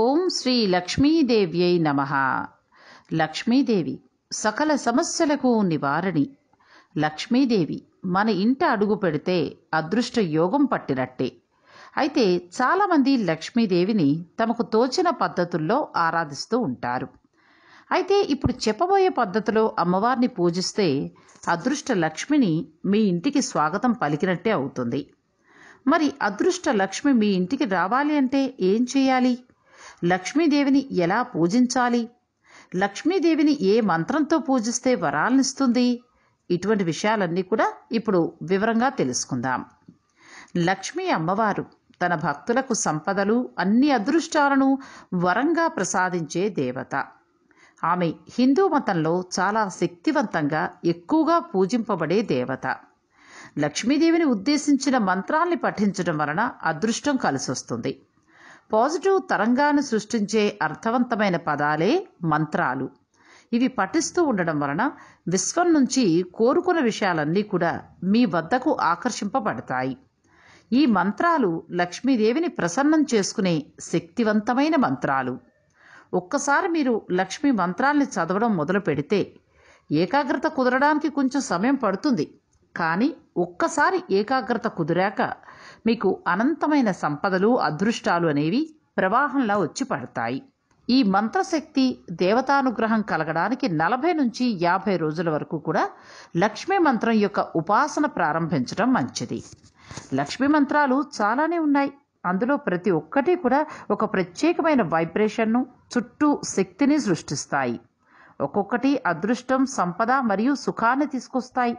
ఓం శ్రీ లక్ష్మీదేవ్యై నమ లక్ష్మీదేవి సకల సమస్యలకు నివారణి లక్ష్మీదేవి మన ఇంట అడుగు పెడితే అదృష్ట యోగం పట్టినట్టే అయితే చాలామంది లక్ష్మీదేవిని తమకు తోచిన పద్ధతుల్లో ఆరాధిస్తూ ఉంటారు అయితే ఇప్పుడు చెప్పబోయే పద్ధతిలో అమ్మవారిని పూజిస్తే అదృష్ట లక్ష్మిని మీ ఇంటికి స్వాగతం పలికినట్టే అవుతుంది మరి అదృష్ట లక్ష్మి మీ ఇంటికి రావాలి అంటే ఏం చేయాలి లక్ష్మీదేవిని ఎలా పూజించాలి లక్ష్మీదేవిని ఏ మంత్రంతో పూజిస్తే వరాలనిస్తుంది ఇటువంటి విషయాలన్నీ కూడా ఇప్పుడు వివరంగా తెలుసుకుందాం లక్ష్మీ అమ్మవారు తన భక్తులకు సంపదలు అన్ని అదృష్టాలను వరంగా ప్రసాదించే దేవత ఆమె హిందూ మతంలో చాలా శక్తివంతంగా ఎక్కువగా పూజింపబడే దేవత లక్ష్మీదేవిని ఉద్దేశించిన మంత్రాల్ని పఠించడం వలన అదృష్టం కలిసొస్తుంది పాజిటివ్ తరంగాన్ని సృష్టించే అర్థవంతమైన పదాలే మంత్రాలు ఇవి పఠిస్తూ ఉండడం వలన విశ్వం నుంచి కోరుకున్న విషయాలన్నీ కూడా మీ వద్దకు ఆకర్షింపబడతాయి ఈ మంత్రాలు లక్ష్మీదేవిని ప్రసన్నం చేసుకునే శక్తివంతమైన మంత్రాలు ఒక్కసారి మీరు లక్ష్మీ మంత్రాల్ని చదవడం మొదలు పెడితే ఏకాగ్రత కుదరడానికి కొంచెం సమయం పడుతుంది కానీ ఒక్కసారి ఏకాగ్రత కుదిరాక మీకు అనంతమైన సంపదలు అదృష్టాలు అనేవి ప్రవాహంలా వచ్చి పడతాయి ఈ మంత్రశక్తి దేవతానుగ్రహం కలగడానికి నలభై నుంచి యాభై రోజుల వరకు కూడా లక్ష్మీ మంత్రం యొక్క ఉపాసన ప్రారంభించడం మంచిది లక్ష్మీ మంత్రాలు చాలానే ఉన్నాయి అందులో ప్రతి ఒక్కటి కూడా ఒక ప్రత్యేకమైన వైబ్రేషన్ను చుట్టూ శక్తిని సృష్టిస్తాయి ఒక్కొక్కటి అదృష్టం సంపద మరియు సుఖాన్ని తీసుకొస్తాయి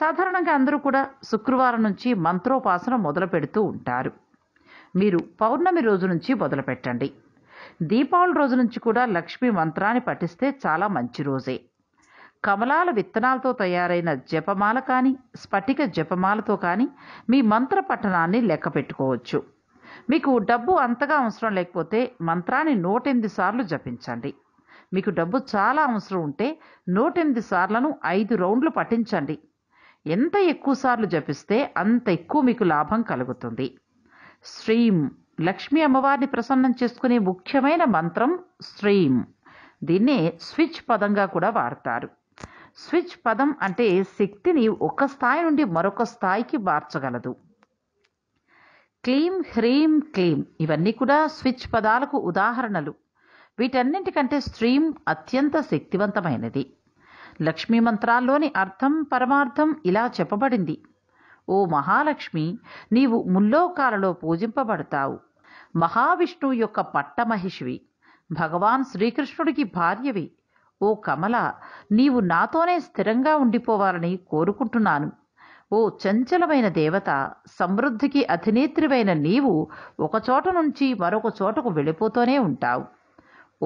సాధారణంగా అందరూ కూడా శుక్రవారం నుంచి మంత్రోపాసన మొదలు పెడుతూ ఉంటారు మీరు పౌర్ణమి రోజు నుంచి మొదలు పెట్టండి దీపావళి రోజు నుంచి కూడా లక్ష్మీ మంత్రాన్ని పఠిస్తే చాలా మంచి రోజే కమలాల విత్తనాలతో తయారైన జపమాల కానీ స్ఫటిక జపమాలతో కానీ మీ మంత్ర పఠనాన్ని లెక్క పెట్టుకోవచ్చు మీకు డబ్బు అంతగా అవసరం లేకపోతే మంత్రాన్ని నూటెనిమిది సార్లు జపించండి మీకు డబ్బు చాలా అవసరం ఉంటే నూటెనిమిది సార్లను ఐదు రౌండ్లు పఠించండి ఎంత ఎక్కువసార్లు జపిస్తే అంత ఎక్కువ మీకు లాభం కలుగుతుంది శ్రీం లక్ష్మీ అమ్మవారిని ప్రసన్నం చేసుకునే ముఖ్యమైన మంత్రం శ్రీం దీన్నే స్విచ్ పదంగా కూడా వాడతారు స్విచ్ పదం అంటే శక్తిని ఒక స్థాయి నుండి మరొక స్థాయికి మార్చగలదు క్లీం హ్రీం క్లీం ఇవన్నీ కూడా స్విచ్ పదాలకు ఉదాహరణలు వీటన్నింటికంటే స్ట్రీమ్ అత్యంత శక్తివంతమైనది లక్ష్మీ మంత్రాల్లోని అర్థం పరమార్థం ఇలా చెప్పబడింది ఓ మహాలక్ష్మి నీవు ముల్లోకాలలో పూజింపబడతావు మహావిష్ణువు యొక్క పట్టమహిషివి భగవాన్ శ్రీకృష్ణుడికి భార్యవి ఓ కమల నీవు నాతోనే స్థిరంగా ఉండిపోవాలని కోరుకుంటున్నాను ఓ చంచలమైన దేవత సమృద్ధికి అధినేత్రివైన నీవు ఒకచోట నుంచి మరొక చోటకు వెళ్ళిపోతూనే ఉంటావు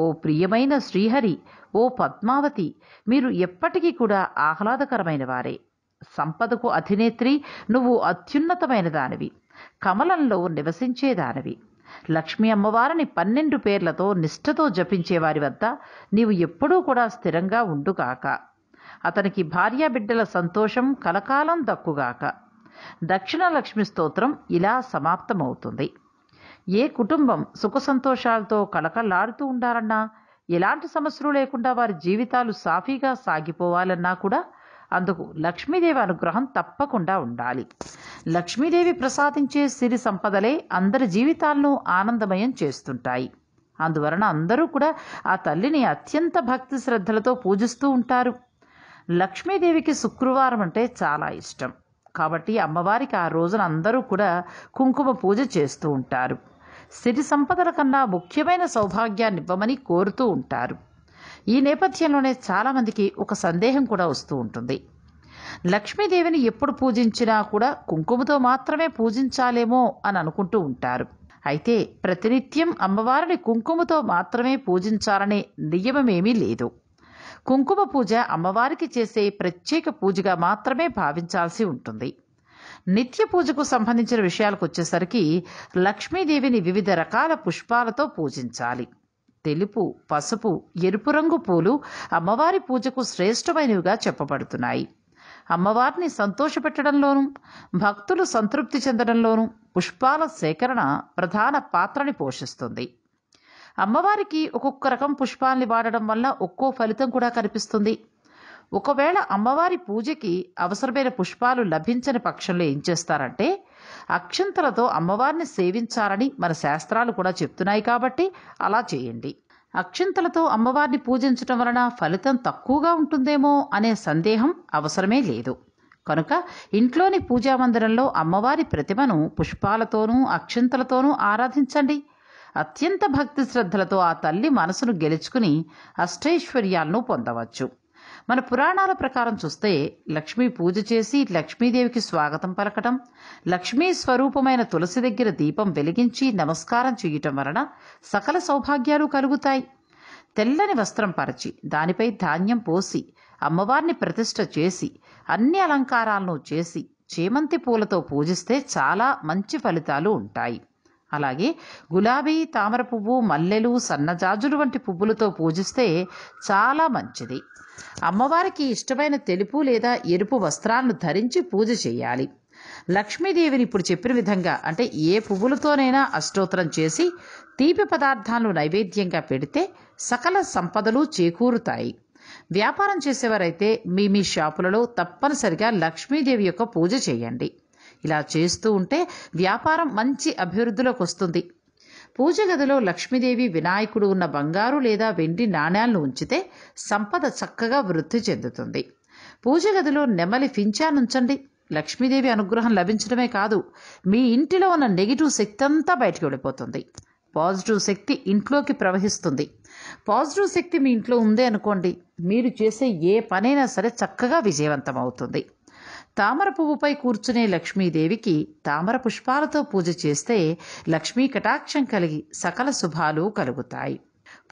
ఓ ప్రియమైన శ్రీహరి ఓ పద్మావతి మీరు ఎప్పటికీ కూడా ఆహ్లాదకరమైన వారే సంపదకు అధినేత్రి నువ్వు అత్యున్నతమైన దానివి కమలంలో నివసించేదానివి లక్ష్మి అమ్మవారిని పన్నెండు పేర్లతో నిష్ఠతో జపించేవారి వద్ద నీవు ఎప్పుడూ కూడా స్థిరంగా ఉండుగాక అతనికి భార్యాబిడ్డల సంతోషం కలకాలం దక్కుగాక దక్షిణ లక్ష్మి స్తోత్రం ఇలా సమాప్తమవుతుంది ఏ కుటుంబం సుఖ సంతోషాలతో కలకలాడుతూ ఉండాలన్నా ఎలాంటి సమస్యలు లేకుండా వారి జీవితాలు సాఫీగా సాగిపోవాలన్నా కూడా అందుకు లక్ష్మీదేవి అనుగ్రహం తప్పకుండా ఉండాలి లక్ష్మీదేవి ప్రసాదించే సిరి సంపదలే అందరి జీవితాలను ఆనందమయం చేస్తుంటాయి అందువలన అందరూ కూడా ఆ తల్లిని అత్యంత భక్తి శ్రద్ధలతో పూజిస్తూ ఉంటారు లక్ష్మీదేవికి శుక్రవారం అంటే చాలా ఇష్టం కాబట్టి అమ్మవారికి ఆ రోజున అందరూ కూడా కుంకుమ పూజ చేస్తూ ఉంటారు సిరి సంపదల కన్నా ముఖ్యమైన సౌభాగ్యాన్ని ఇవ్వమని కోరుతూ ఉంటారు ఈ నేపథ్యంలోనే చాలామందికి ఒక సందేహం కూడా వస్తూ ఉంటుంది లక్ష్మీదేవిని ఎప్పుడు పూజించినా కూడా కుంకుమతో మాత్రమే పూజించాలేమో అని అనుకుంటూ ఉంటారు అయితే ప్రతినిత్యం అమ్మవారిని కుంకుమతో మాత్రమే పూజించాలనే నియమమేమీ లేదు కుంకుమ పూజ అమ్మవారికి చేసే ప్రత్యేక పూజగా మాత్రమే భావించాల్సి ఉంటుంది నిత్య పూజకు సంబంధించిన విషయాలకు వచ్చేసరికి లక్ష్మీదేవిని వివిధ రకాల పుష్పాలతో పూజించాలి తెలుపు పసుపు ఎరుపు రంగు పూలు అమ్మవారి పూజకు శ్రేష్టమైనవిగా చెప్పబడుతున్నాయి అమ్మవారిని సంతోషపెట్టడంలోనూ భక్తులు సంతృప్తి చెందడంలోనూ పుష్పాల సేకరణ ప్రధాన పాత్రని పోషిస్తుంది అమ్మవారికి ఒక్కొక్క రకం పుష్పాల్ని వాడడం వల్ల ఒక్కో ఫలితం కూడా కనిపిస్తుంది ఒకవేళ అమ్మవారి పూజకి అవసరమైన పుష్పాలు లభించని పక్షంలో ఏం చేస్తారంటే అక్షంతలతో అమ్మవారిని సేవించాలని మన శాస్త్రాలు కూడా చెప్తున్నాయి కాబట్టి అలా చేయండి అక్షంతలతో అమ్మవారిని పూజించడం వలన ఫలితం తక్కువగా ఉంటుందేమో అనే సందేహం అవసరమే లేదు కనుక ఇంట్లోని పూజా మందిరంలో అమ్మవారి ప్రతిమను పుష్పాలతోనూ అక్షంతలతోనూ ఆరాధించండి అత్యంత భక్తి శ్రద్ధలతో ఆ తల్లి మనసును గెలుచుకుని అష్టైశ్వర్యాలను పొందవచ్చు మన పురాణాల ప్రకారం చూస్తే లక్ష్మీ పూజ చేసి లక్ష్మీదేవికి స్వాగతం పలకటం లక్ష్మీ స్వరూపమైన తులసి దగ్గర దీపం వెలిగించి నమస్కారం చేయటం వలన సకల సౌభాగ్యాలు కలుగుతాయి తెల్లని వస్త్రం పరిచి దానిపై ధాన్యం పోసి అమ్మవారిని ప్రతిష్ట చేసి అన్ని అలంకారాలను చేసి చేమంతి పూలతో పూజిస్తే చాలా మంచి ఫలితాలు ఉంటాయి అలాగే గులాబీ తామర పువ్వు మల్లెలు సన్నజాజులు వంటి పువ్వులతో పూజిస్తే చాలా మంచిది అమ్మవారికి ఇష్టమైన తెలుపు లేదా ఎరుపు వస్త్రాలను ధరించి పూజ చేయాలి లక్ష్మీదేవిని ఇప్పుడు చెప్పిన విధంగా అంటే ఏ పువ్వులతోనైనా అష్టోత్తరం చేసి తీపి పదార్థాలను నైవేద్యంగా పెడితే సకల సంపదలు చేకూరుతాయి వ్యాపారం చేసేవారైతే మీ మీ షాపులలో తప్పనిసరిగా లక్ష్మీదేవి యొక్క పూజ చేయండి ఇలా చేస్తూ ఉంటే వ్యాపారం మంచి అభివృద్ధిలోకి వస్తుంది పూజ గదిలో లక్ష్మీదేవి వినాయకుడు ఉన్న బంగారు లేదా వెండి నాణ్యాలను ఉంచితే సంపద చక్కగా వృద్ధి చెందుతుంది పూజ గదిలో నెమలి ఉంచండి లక్ష్మీదేవి అనుగ్రహం లభించడమే కాదు మీ ఇంటిలో ఉన్న నెగిటివ్ శక్తి అంతా బయటికి వెళ్ళిపోతుంది పాజిటివ్ శక్తి ఇంట్లోకి ప్రవహిస్తుంది పాజిటివ్ శక్తి మీ ఇంట్లో ఉందే అనుకోండి మీరు చేసే ఏ పనైనా సరే చక్కగా విజయవంతం అవుతుంది తామర పువ్వుపై కూర్చునే లక్ష్మీదేవికి తామర పుష్పాలతో పూజ చేస్తే లక్ష్మీ కటాక్షం కలిగి సకల శుభాలు కలుగుతాయి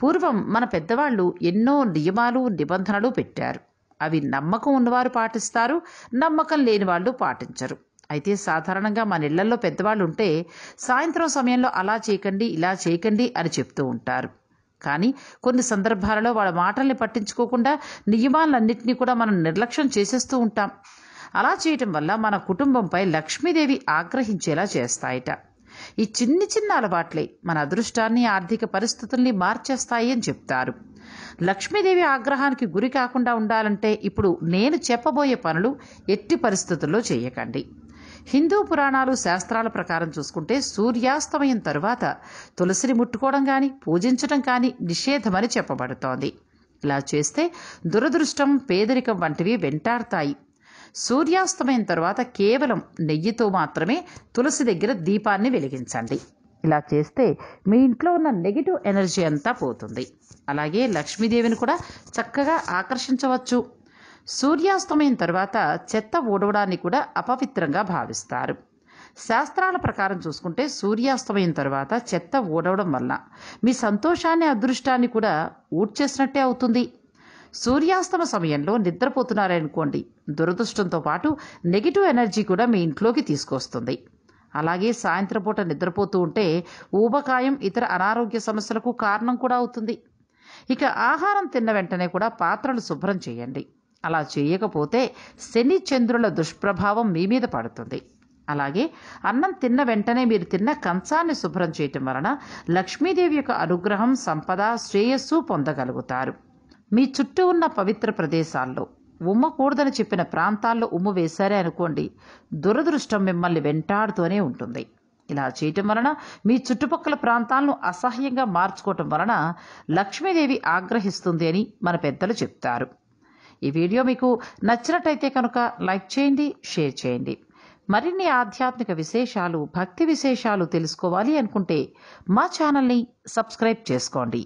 పూర్వం మన పెద్దవాళ్ళు ఎన్నో నియమాలు నిబంధనలు పెట్టారు అవి నమ్మకం ఉన్నవారు పాటిస్తారు నమ్మకం లేని వాళ్ళు పాటించరు అయితే సాధారణంగా మన ఇళ్లలో పెద్దవాళ్ళు ఉంటే సాయంత్రం సమయంలో అలా చేయకండి ఇలా చేయకండి అని చెప్తూ ఉంటారు కానీ కొన్ని సందర్భాలలో వాళ్ళ మాటల్ని పట్టించుకోకుండా నియమాలన్నింటినీ కూడా మనం నిర్లక్ష్యం చేసేస్తూ ఉంటాం అలా చేయటం వల్ల మన కుటుంబంపై లక్ష్మీదేవి ఆగ్రహించేలా చేస్తాయట ఈ చిన్ని చిన్న అలవాట్లే మన అదృష్టాన్ని ఆర్థిక పరిస్థితుల్ని మార్చేస్తాయి అని చెప్తారు లక్ష్మీదేవి ఆగ్రహానికి గురి కాకుండా ఉండాలంటే ఇప్పుడు నేను చెప్పబోయే పనులు ఎట్టి పరిస్థితుల్లో చేయకండి హిందూ పురాణాలు శాస్త్రాల ప్రకారం చూసుకుంటే సూర్యాస్తమయం తరువాత తులసిని ముట్టుకోవడం కానీ పూజించడం కానీ నిషేధమని చెప్పబడుతోంది ఇలా చేస్తే దురదృష్టం పేదరికం వంటివి వెంటాడతాయి సూర్యాస్తమయం తర్వాత కేవలం నెయ్యితో మాత్రమే తులసి దగ్గర దీపాన్ని వెలిగించండి ఇలా చేస్తే మీ ఇంట్లో ఉన్న నెగిటివ్ ఎనర్జీ అంతా పోతుంది అలాగే లక్ష్మీదేవిని కూడా చక్కగా ఆకర్షించవచ్చు సూర్యాస్తమయం తర్వాత చెత్త ఊడవడాన్ని కూడా అపవిత్రంగా భావిస్తారు శాస్త్రాల ప్రకారం చూసుకుంటే సూర్యాస్తమయం తర్వాత చెత్త ఊడవడం వల్ల మీ సంతోషాన్ని అదృష్టాన్ని కూడా ఊడ్చేసినట్టే అవుతుంది సూర్యాస్తమ సమయంలో నిద్రపోతున్నారనుకోండి దురదృష్టంతో పాటు నెగిటివ్ ఎనర్జీ కూడా మీ ఇంట్లోకి తీసుకొస్తుంది అలాగే సాయంత్రం పూట నిద్రపోతూ ఉంటే ఊబకాయం ఇతర అనారోగ్య సమస్యలకు కారణం కూడా అవుతుంది ఇక ఆహారం తిన్న వెంటనే కూడా పాత్రలు శుభ్రం చేయండి అలా చేయకపోతే శని చంద్రుల దుష్ప్రభావం మీ మీద పడుతుంది అలాగే అన్నం తిన్న వెంటనే మీరు తిన్న కంచాన్ని శుభ్రం చేయటం వలన లక్ష్మీదేవి యొక్క అనుగ్రహం సంపద శ్రేయస్సు పొందగలుగుతారు మీ చుట్టూ ఉన్న పవిత్ర ప్రదేశాల్లో ఉమ్మకూడదని చెప్పిన ప్రాంతాల్లో ఉమ్ము వేశారే అనుకోండి దురదృష్టం మిమ్మల్ని వెంటాడుతూనే ఉంటుంది ఇలా చేయటం వలన మీ చుట్టుపక్కల ప్రాంతాలను అసహ్యంగా మార్చుకోవటం వలన లక్ష్మీదేవి ఆగ్రహిస్తుంది అని మన పెద్దలు చెప్తారు ఈ వీడియో మీకు నచ్చినట్టయితే కనుక లైక్ చేయండి షేర్ చేయండి మరిన్ని ఆధ్యాత్మిక విశేషాలు భక్తి విశేషాలు తెలుసుకోవాలి అనుకుంటే మా ఛానల్ని సబ్స్క్రైబ్ చేసుకోండి